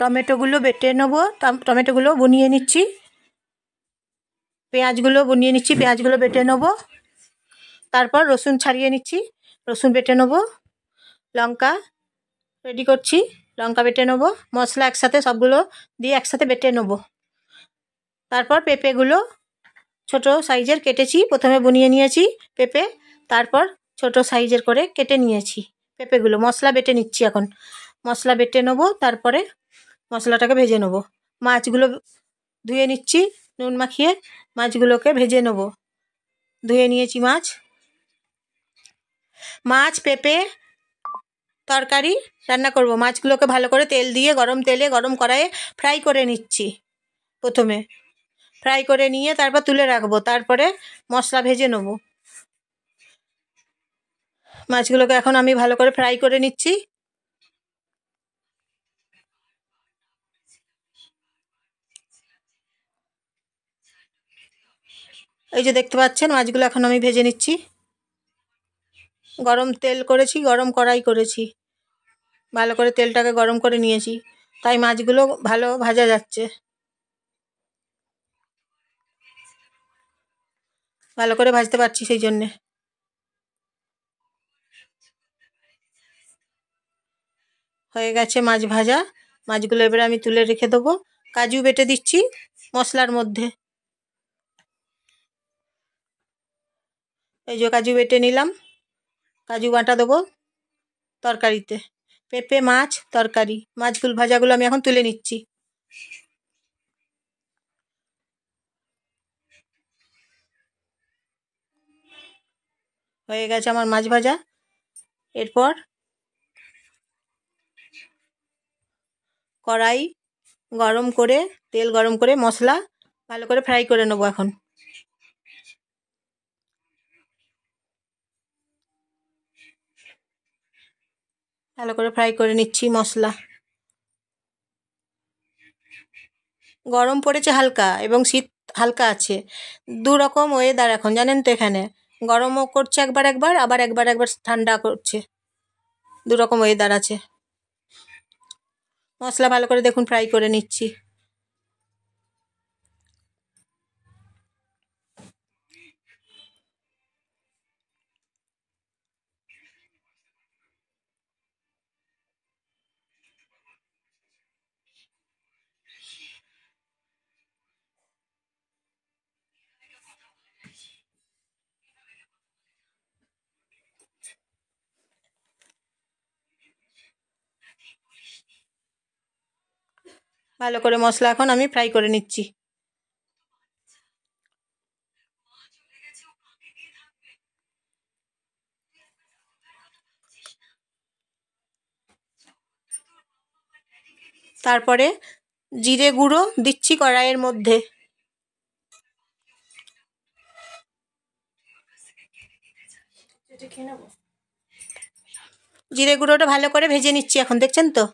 টমেটোগুলো বেটে নেবো টমেটোগুলো বুনিয়ে নিচ্ছি পেঁয়াজগুলো বনিয়ে নিচ্ছি পেঁয়াজগুলো বেটে নেবো তারপর রসুন ছাড়িয়ে নিচ্ছি রসুন বেটে নেবো লঙ্কা রেডি করছি লঙ্কা বেটে নেবো মশলা একসাথে সবগুলো দিয়ে একসাথে বেটে নেবো তারপর পেঁপেগুলো ছোট সাইজের কেটেছি প্রথমে বুনিয়ে নিয়েছি পেঁপে তারপর ছোট সাইজের করে কেটে নিয়েছি পেঁপেগুলো মশলা বেটে নিচ্ছি এখন মশলা বেটে নেবো তারপরে মশলাটাকে ভেজে নেব মাছগুলো ধুয়ে নিচ্ছি নুন মাখিয়ে মাছগুলোকে ভেজে নেব ধুয়ে নিয়েছি মাছ মাছ পেঁপে তরকারি রান্না করব মাছগুলোকে ভালো করে তেল দিয়ে গরম তেলে গরম কড়াইয়ে ফ্রাই করে নিচ্ছি প্রথমে ফ্রাই করে নিয়ে তারপর তুলে রাখবো তারপরে মশলা ভেজে নেব মাছগুলোকে এখন আমি ভালো করে ফ্রাই করে নিচ্ছি এই যে দেখতে পাচ্ছেন মাছগুলো এখন আমি ভেজে নিচ্ছি গরম তেল করেছি গরম কড়াই করেছি ভালো করে তেলটাকে গরম করে নিয়েছি তাই মাছগুলো ভালো ভাজা যাচ্ছে ভালো করে ভাজতে পারছি সেই জন্যে হয়ে গেছে মাছ ভাজা মাছগুলো এবারে আমি তুলে রেখে দেবো কাজু বেটে দিচ্ছি মশলার মধ্যে এই যে কাজু বেটে নিলাম কাজু বাটা দেবো তরকারিতে পেঁপে মাছ তরকারি মাছগুলো ভাজাগুলো আমি এখন তুলে নিচ্ছি হয়ে গেছে আমার মাছ ভাজা এরপর কড়াই গরম করে তেল গরম করে মশলা ভালো করে ফ্রাই করে নেবো এখন ভালো করে ফ্রাই করে নিচ্ছি মশলা গরম পড়েছে হালকা এবং শীত হালকা আছে দু রকম ওয়েদার এখন জানেন তো এখানে গরমও করছে একবার একবার আবার একবার একবার ঠান্ডা করছে দু রকম ওয়েদার আছে মশলা ভালো করে দেখুন ফ্রাই করে নিচ্ছি ভালো করে মশলা এখন আমি ফ্রাই করে নিচ্ছি তারপরে জিরে গুঁড়ো দিচ্ছি কড়াইয়ের মধ্যে জিরে গুঁড়োটা ভালো করে ভেজে নিচ্ছি এখন দেখছেন তো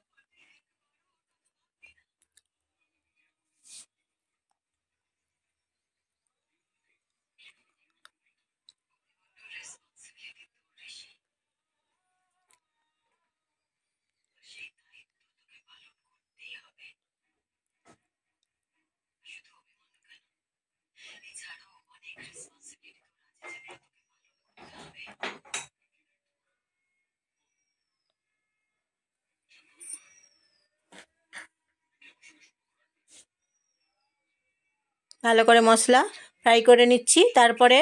ভালো করে মশলা ফ্রাই করে নিচ্ছি তারপরে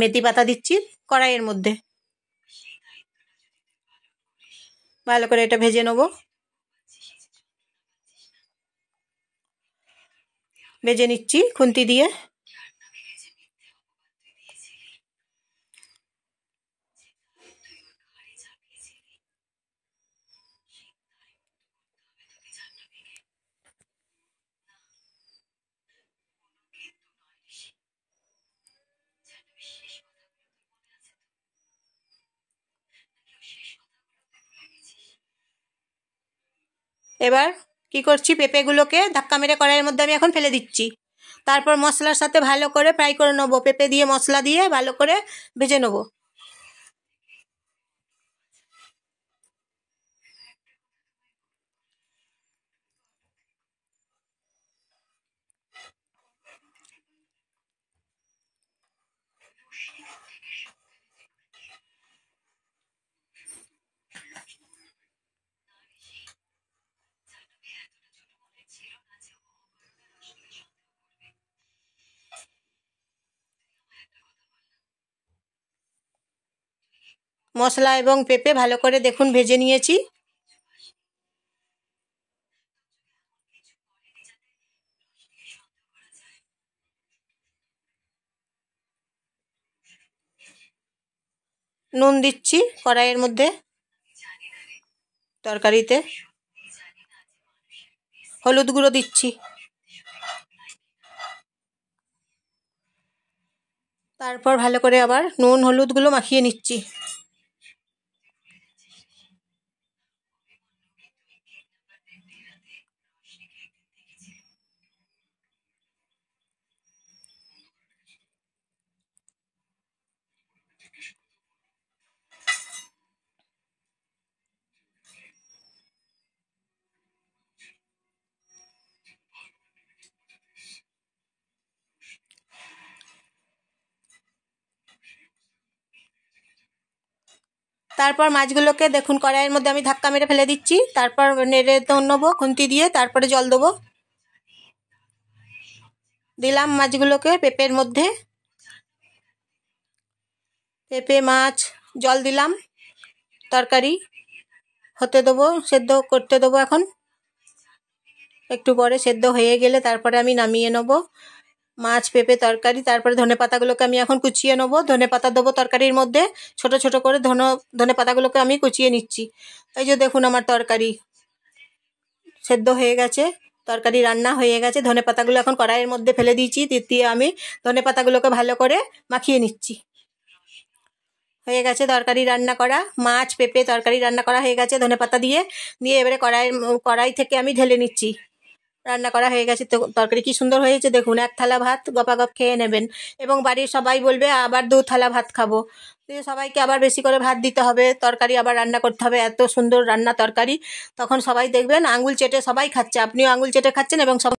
মেথি পাতা দিচ্ছি কড়াইয়ের মধ্যে ভালো করে এটা ভেজে নেব ভেজে নিচ্ছি খুন্তি দিয়ে এবার কি করছি পেঁপেগুলোকে ধাক্কা মেরে কড়াইয়ের মধ্যে আমি এখন ফেলে দিচ্ছি তারপর মশলার সাথে ভালো করে ফ্রাই করে নেবো পেঁপে দিয়ে মশলা দিয়ে ভালো করে ভেজে নেবো মশলা এবং পেঁপে ভালো করে দেখুন ভেজে নিয়েছি নুন দিচ্ছি কড়াইয়ের মধ্যে তরকারিতে হলুদ গুঁড়ো দিচ্ছি তারপর ভালো করে আবার নুন হলুদগুলো মাখিয়ে নিচ্ছি তারপর মাছগুলোকে দেখুন কড়াইয়ের মধ্যে আমি ধাক্কা মেরে ফেলে দিচ্ছি তারপর নেড়ে তো নেবো খুন্তি দিয়ে তারপরে জল দেবো দিলাম মাছগুলোকে পেঁপের মধ্যে পেঁপে মাছ জল দিলাম তরকারি হতে দেবো সেদ্ধ করতে দেবো এখন একটু পরে সেদ্ধ হয়ে গেলে তারপরে আমি নামিয়ে নেব মাছ পেঁপে তরকারি তারপরে ধনে পাতাগুলোকে আমি এখন কুচিয়ে নেবো ধনে পাতা দেবো তরকারির মধ্যে ছোট ছোট করে ধন ধনে পাতাগুলোকে আমি কুচিয়ে নিচ্ছি এই যে দেখুন আমার তরকারি সেদ্ধ হয়ে গেছে তরকারি রান্না হয়ে গেছে ধনে পাতাগুলো এখন কড়াইয়ের মধ্যে ফেলে দিয়েছি দ্বিতীয় আমি ধনে পাতাগুলোকে ভালো করে মাখিয়ে নিচ্ছি হয়ে গেছে তরকারি রান্না করা মাছ পেঁপে তরকারি রান্না করা হয়ে গেছে ধনে পাতা দিয়ে দিয়ে এবারে কড়াইয়ের কড়াই থেকে আমি ঢেলে নিচ্ছি রান্না করা হয়ে গেছে তো তরকারি কি সুন্দর হয়েছে দেখুন এক থালা ভাত গপাগপ খেয়ে নেবেন এবং বাড়ির সবাই বলবে আবার দু থালা ভাত খাবো সবাইকে আবার বেশি করে ভাত দিতে হবে তরকারি আবার রান্না করতে হবে এত সুন্দর রান্না তরকারি তখন সবাই দেখবেন আঙুল চেটে সবাই খাচ্ছে আপনিও আঙুল চেটে খাচ্ছেন এবং সবাই